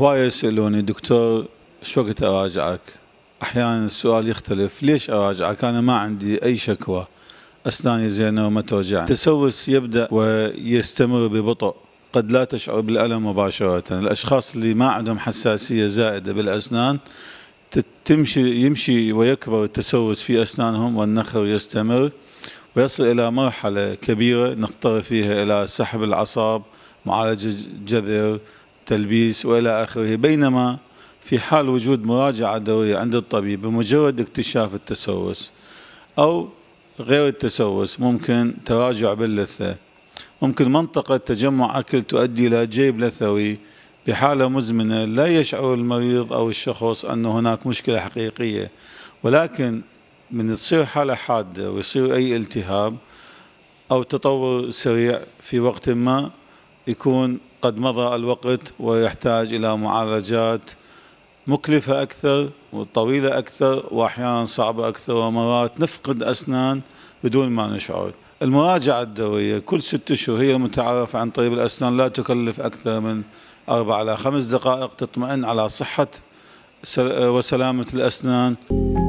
هواي يسألوني دكتور شو وقت أراجعك أحيانا السؤال يختلف ليش أراجعك أنا ما عندي أي شكوى أسناني زينة وما توجعني التسوس يبدأ ويستمر ببطء قد لا تشعر بالألم مباشرة الأشخاص اللي ما عندهم حساسية زائدة بالأسنان تمشي يمشي ويكبر التسوس في أسنانهم والنخر يستمر ويصل إلى مرحلة كبيرة نضطر فيها إلى سحب الأعصاب معالجة جذر تلبيس والى اخره بينما في حال وجود مراجعه دوريه عند الطبيب بمجرد اكتشاف التسوس او غير التسوس ممكن تراجع باللثه ممكن منطقه تجمع اكل تؤدي الى جيب لثوي بحاله مزمنه لا يشعر المريض او الشخص ان هناك مشكله حقيقيه ولكن من تصير حاله حاده ويصير اي التهاب او تطور سريع في وقت ما يكون قد مضى الوقت ويحتاج إلى معالجات مكلفة أكثر وطويلة أكثر وأحيانا صعبة أكثر ومرات نفقد أسنان بدون ما نشعر المراجعة الدورية كل ست شهور هي المتعارف عن طبيب الأسنان لا تكلف أكثر من أربع إلى خمس دقائق تطمئن على صحة وسلامة الأسنان